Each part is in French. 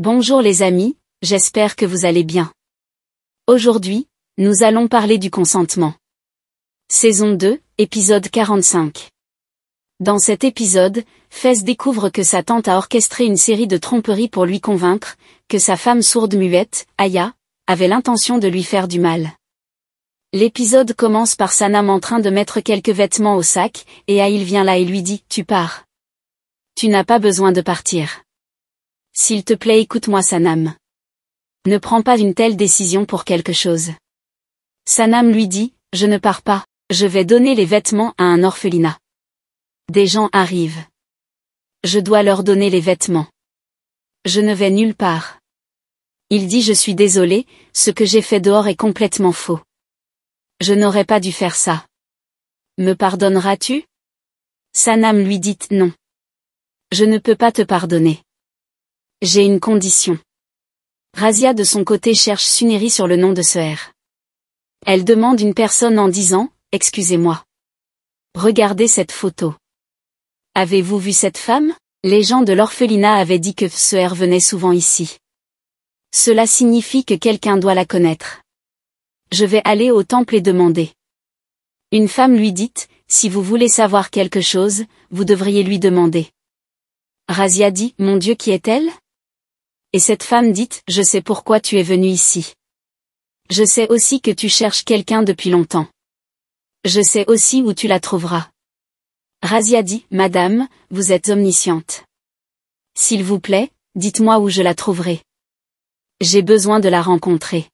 Bonjour les amis, j'espère que vous allez bien. Aujourd'hui, nous allons parler du consentement. Saison 2, épisode 45. Dans cet épisode, Fess découvre que sa tante a orchestré une série de tromperies pour lui convaincre que sa femme sourde-muette, Aya, avait l'intention de lui faire du mal. L'épisode commence par Sanam en train de mettre quelques vêtements au sac, et Aïl vient là et lui dit « Tu pars. Tu n'as pas besoin de partir. » S'il te plaît écoute-moi Sanam. Ne prends pas une telle décision pour quelque chose. Sanam lui dit, je ne pars pas, je vais donner les vêtements à un orphelinat. Des gens arrivent. Je dois leur donner les vêtements. Je ne vais nulle part. Il dit je suis désolé, ce que j'ai fait dehors est complètement faux. Je n'aurais pas dû faire ça. Me pardonneras-tu Sanam lui dit non. Je ne peux pas te pardonner. J'ai une condition. Razia de son côté cherche Suneri sur le nom de ce Elle demande une personne en disant, excusez-moi. Regardez cette photo. Avez-vous vu cette femme Les gens de l'orphelinat avaient dit que ce venait souvent ici. Cela signifie que quelqu'un doit la connaître. Je vais aller au temple et demander. Une femme lui dit, si vous voulez savoir quelque chose, vous devriez lui demander. Razia dit, mon Dieu qui est-elle et cette femme dit « Je sais pourquoi tu es venu ici. Je sais aussi que tu cherches quelqu'un depuis longtemps. Je sais aussi où tu la trouveras. » Razia dit « Madame, vous êtes omnisciente. S'il vous plaît, dites-moi où je la trouverai. J'ai besoin de la rencontrer.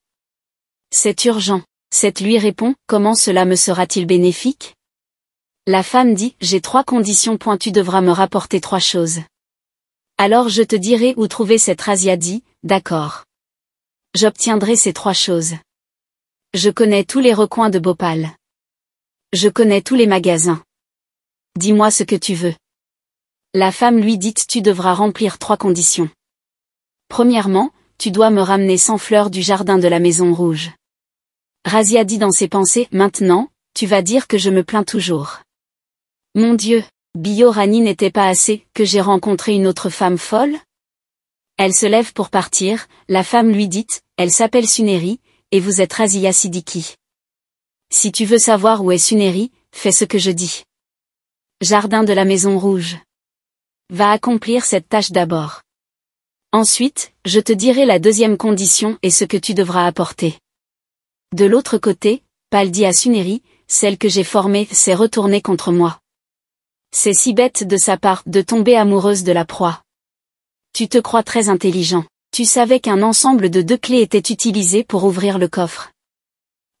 C'est urgent. » Cette lui répond « Comment cela me sera-t-il bénéfique ?» La femme dit « J'ai trois conditions. Tu devras me rapporter trois choses. Alors je te dirai où trouver cette Raziadi, d'accord. J'obtiendrai ces trois choses. Je connais tous les recoins de Bhopal. Je connais tous les magasins. Dis-moi ce que tu veux. La femme lui dit tu devras remplir trois conditions. Premièrement, tu dois me ramener sans fleurs du jardin de la maison rouge. Razia dans ses pensées, maintenant, tu vas dire que je me plains toujours. Mon Dieu, Biorani n'était pas assez, que j'ai rencontré une autre femme folle Elle se lève pour partir, la femme lui dit, elle s'appelle Suneri, et vous êtes Razia Sidiki. Si tu veux savoir où est Suneri, fais ce que je dis. Jardin de la Maison Rouge. Va accomplir cette tâche d'abord. Ensuite, je te dirai la deuxième condition et ce que tu devras apporter. De l'autre côté, Pal dit à Suneri, celle que j'ai formée s'est retournée contre moi. C'est si bête de sa part de tomber amoureuse de la proie. Tu te crois très intelligent. Tu savais qu'un ensemble de deux clés était utilisé pour ouvrir le coffre.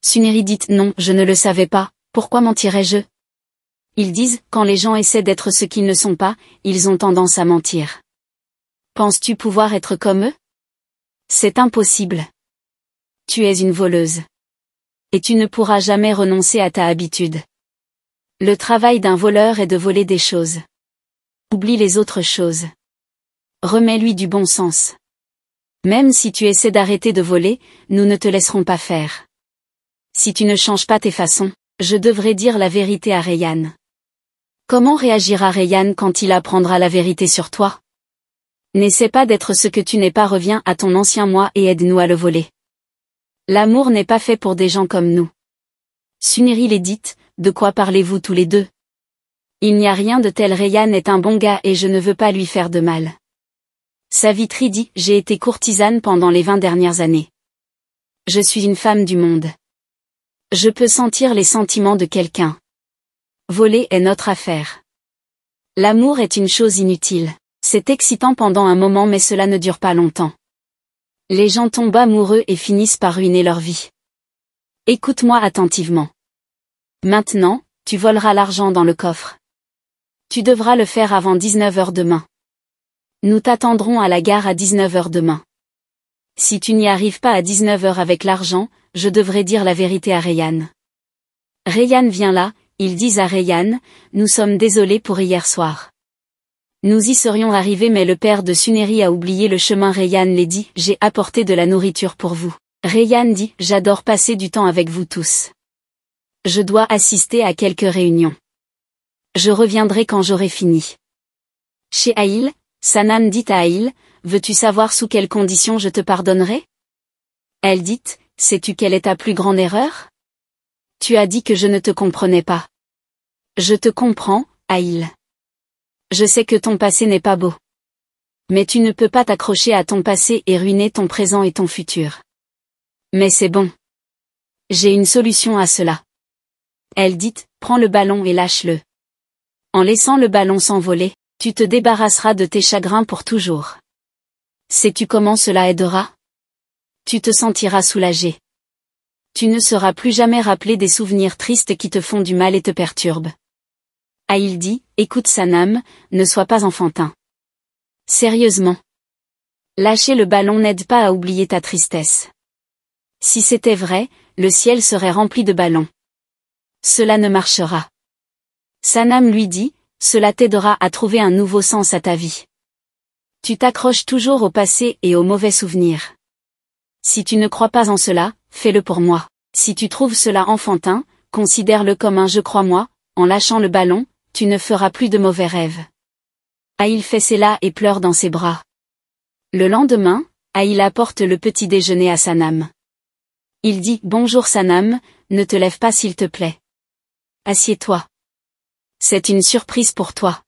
dit « non, je ne le savais pas, pourquoi mentirais-je Ils disent, quand les gens essaient d'être ce qu'ils ne sont pas, ils ont tendance à mentir. Penses-tu pouvoir être comme eux C'est impossible. Tu es une voleuse. Et tu ne pourras jamais renoncer à ta habitude. Le travail d'un voleur est de voler des choses. Oublie les autres choses. Remets-lui du bon sens. Même si tu essaies d'arrêter de voler, nous ne te laisserons pas faire. Si tu ne changes pas tes façons, je devrais dire la vérité à Rayan. Comment réagira Rayan quand il apprendra la vérité sur toi N'essaie pas d'être ce que tu n'es pas reviens à ton ancien moi et aide-nous à le voler. L'amour n'est pas fait pour des gens comme nous. Suniri l'édite, de quoi parlez-vous tous les deux Il n'y a rien de tel Rayan est un bon gars et je ne veux pas lui faire de mal. Savitri dit, j'ai été courtisane pendant les vingt dernières années. Je suis une femme du monde. Je peux sentir les sentiments de quelqu'un. Voler est notre affaire. L'amour est une chose inutile. C'est excitant pendant un moment mais cela ne dure pas longtemps. Les gens tombent amoureux et finissent par ruiner leur vie. Écoute-moi attentivement. Maintenant, tu voleras l'argent dans le coffre. Tu devras le faire avant 19h demain. Nous t'attendrons à la gare à 19h demain. Si tu n'y arrives pas à 19h avec l'argent, je devrais dire la vérité à Rayan. Rayan vient là, ils disent à Rayan, nous sommes désolés pour hier soir. Nous y serions arrivés mais le père de Suneri a oublié le chemin Rayan les dit, j'ai apporté de la nourriture pour vous. Rayan dit, j'adore passer du temps avec vous tous. Je dois assister à quelques réunions. Je reviendrai quand j'aurai fini. Chez Aïl, Sanan dit à Aïl, veux-tu savoir sous quelles conditions je te pardonnerai Elle dit, sais-tu quelle est ta plus grande erreur Tu as dit que je ne te comprenais pas. Je te comprends, Aïl. Je sais que ton passé n'est pas beau. Mais tu ne peux pas t'accrocher à ton passé et ruiner ton présent et ton futur. Mais c'est bon. J'ai une solution à cela. Elle dit, prends le ballon et lâche-le. En laissant le ballon s'envoler, tu te débarrasseras de tes chagrins pour toujours. Sais-tu comment cela aidera Tu te sentiras soulagé. Tu ne seras plus jamais rappelé des souvenirs tristes qui te font du mal et te perturbent. Aïl dit, écoute Sanam, ne sois pas enfantin. Sérieusement. Lâcher le ballon n'aide pas à oublier ta tristesse. Si c'était vrai, le ciel serait rempli de ballons. Cela ne marchera. Sanam lui dit, cela t'aidera à trouver un nouveau sens à ta vie. Tu t'accroches toujours au passé et aux mauvais souvenirs. Si tu ne crois pas en cela, fais-le pour moi. Si tu trouves cela enfantin, considère-le comme un je crois moi, en lâchant le ballon, tu ne feras plus de mauvais rêves. Aïl fait cela et pleure dans ses bras. Le lendemain, Aïl apporte le petit déjeuner à Sanam. Il dit « Bonjour Sanam, ne te lève pas s'il te plaît. Assieds-toi. C'est une surprise pour toi.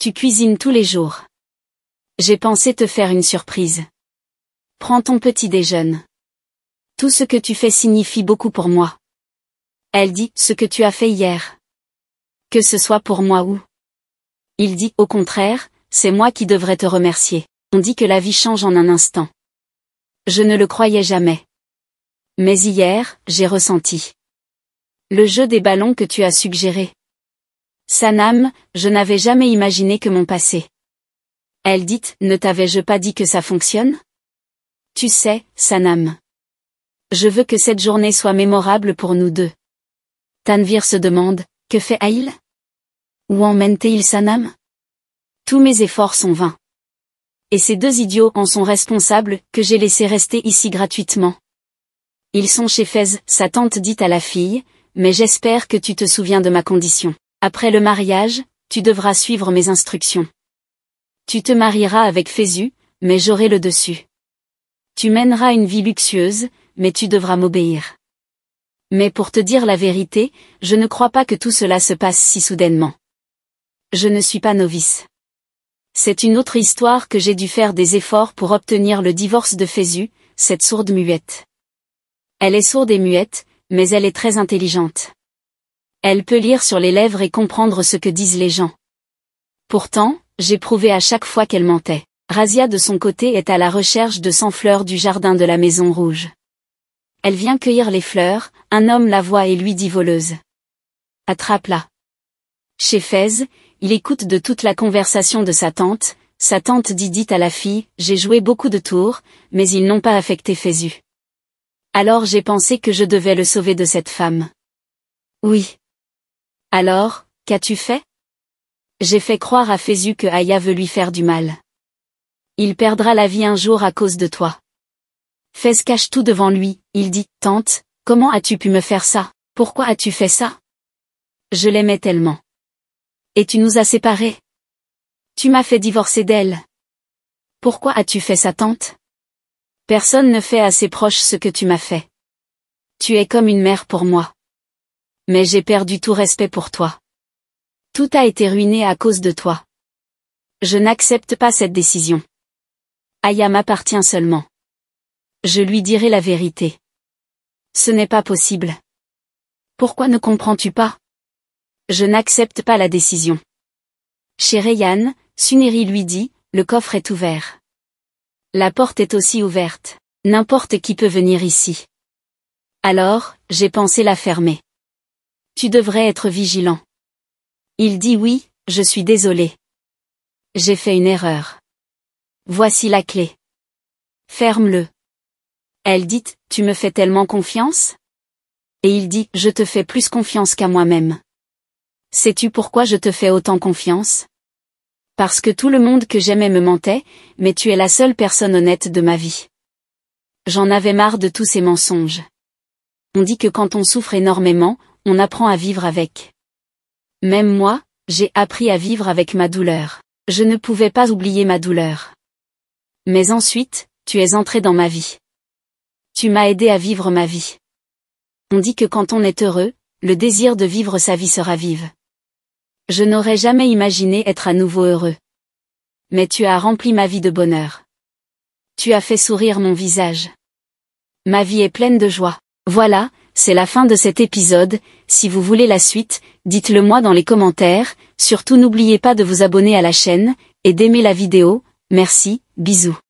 Tu cuisines tous les jours. J'ai pensé te faire une surprise. Prends ton petit déjeuner. Tout ce que tu fais signifie beaucoup pour moi. Elle dit ce que tu as fait hier. Que ce soit pour moi ou. Il dit au contraire, c'est moi qui devrais te remercier. On dit que la vie change en un instant. Je ne le croyais jamais. Mais hier, j'ai ressenti le jeu des ballons que tu as suggéré. Sanam, je n'avais jamais imaginé que mon passé. Elle dit, ne t'avais-je pas dit que ça fonctionne Tu sais, Sanam. Je veux que cette journée soit mémorable pour nous deux. Tanvir se demande, que fait Aïl Où emmène-t-il Sanam Tous mes efforts sont vains. Et ces deux idiots en sont responsables, que j'ai laissé rester ici gratuitement. Ils sont chez Fez, sa tante dit à la fille, mais j'espère que tu te souviens de ma condition. Après le mariage, tu devras suivre mes instructions. Tu te marieras avec Fésu, mais j'aurai le dessus. Tu mèneras une vie luxueuse, mais tu devras m'obéir. Mais pour te dire la vérité, je ne crois pas que tout cela se passe si soudainement. Je ne suis pas novice. C'est une autre histoire que j'ai dû faire des efforts pour obtenir le divorce de Fésu, cette sourde muette. Elle est sourde et muette, mais elle est très intelligente. Elle peut lire sur les lèvres et comprendre ce que disent les gens. Pourtant, j'ai prouvé à chaque fois qu'elle mentait. Razia de son côté est à la recherche de cent fleurs du jardin de la Maison Rouge. Elle vient cueillir les fleurs, un homme la voit et lui dit voleuse. Attrape-la. Chez Fez, il écoute de toute la conversation de sa tante, sa tante dit dit à la fille, j'ai joué beaucoup de tours, mais ils n'ont pas affecté Fézu. Alors j'ai pensé que je devais le sauver de cette femme. Oui. Alors, qu'as-tu fait J'ai fait croire à Fésu que Aïa veut lui faire du mal. Il perdra la vie un jour à cause de toi. Fais cache tout devant lui, il dit, « Tante, comment as-tu pu me faire ça Pourquoi as-tu fait ça Je l'aimais tellement. Et tu nous as séparés. Tu m'as fait divorcer d'elle. Pourquoi as-tu fait ça tante Personne ne fait à ses proches ce que tu m'as fait. Tu es comme une mère pour moi. Mais j'ai perdu tout respect pour toi. Tout a été ruiné à cause de toi. Je n'accepte pas cette décision. Aya m'appartient seulement. Je lui dirai la vérité. Ce n'est pas possible. Pourquoi ne comprends-tu pas Je n'accepte pas la décision. Chez Rayan, Suneri lui dit, le coffre est ouvert. La porte est aussi ouverte. N'importe qui peut venir ici. Alors, j'ai pensé la fermer. Tu devrais être vigilant. Il dit oui, je suis désolé. J'ai fait une erreur. Voici la clé. Ferme-le. Elle dit, tu me fais tellement confiance Et il dit, je te fais plus confiance qu'à moi-même. Sais-tu pourquoi je te fais autant confiance parce que tout le monde que j'aimais me mentait, mais tu es la seule personne honnête de ma vie. J'en avais marre de tous ces mensonges. On dit que quand on souffre énormément, on apprend à vivre avec. Même moi, j'ai appris à vivre avec ma douleur. Je ne pouvais pas oublier ma douleur. Mais ensuite, tu es entré dans ma vie. Tu m'as aidé à vivre ma vie. On dit que quand on est heureux, le désir de vivre sa vie sera vive. Je n'aurais jamais imaginé être à nouveau heureux. Mais tu as rempli ma vie de bonheur. Tu as fait sourire mon visage. Ma vie est pleine de joie. Voilà, c'est la fin de cet épisode, si vous voulez la suite, dites-le moi dans les commentaires, surtout n'oubliez pas de vous abonner à la chaîne, et d'aimer la vidéo, merci, bisous.